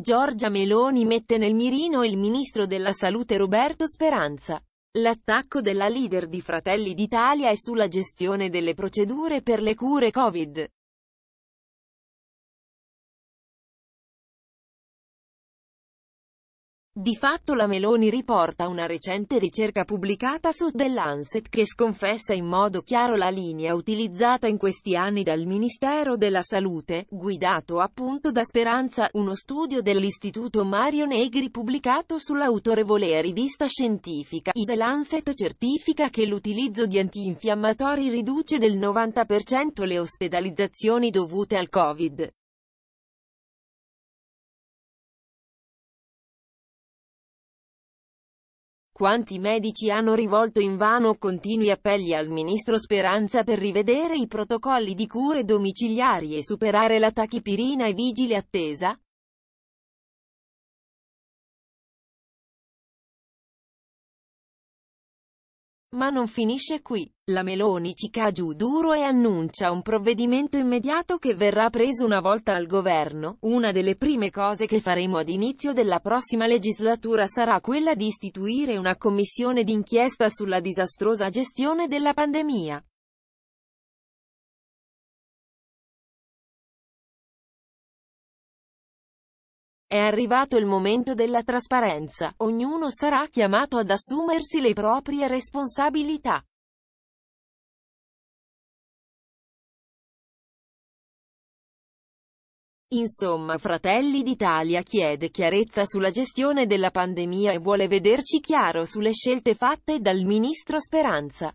Giorgia Meloni mette nel mirino il ministro della salute Roberto Speranza. L'attacco della leader di Fratelli d'Italia è sulla gestione delle procedure per le cure Covid. Di fatto la Meloni riporta una recente ricerca pubblicata su The Lancet che sconfessa in modo chiaro la linea utilizzata in questi anni dal Ministero della Salute, guidato appunto da Speranza, uno studio dell'Istituto Mario Negri pubblicato sull'autorevole rivista scientifica. I The Lancet certifica che l'utilizzo di antinfiammatori riduce del 90% le ospedalizzazioni dovute al Covid. Quanti medici hanno rivolto invano continui appelli al ministro Speranza per rivedere i protocolli di cure domiciliari e superare la tachipirina e vigile attesa? Ma non finisce qui. La Meloni ci cà giù duro e annuncia un provvedimento immediato che verrà preso una volta al governo. Una delle prime cose che faremo ad inizio della prossima legislatura sarà quella di istituire una commissione d'inchiesta sulla disastrosa gestione della pandemia. È arrivato il momento della trasparenza, ognuno sarà chiamato ad assumersi le proprie responsabilità. Insomma Fratelli d'Italia chiede chiarezza sulla gestione della pandemia e vuole vederci chiaro sulle scelte fatte dal ministro Speranza.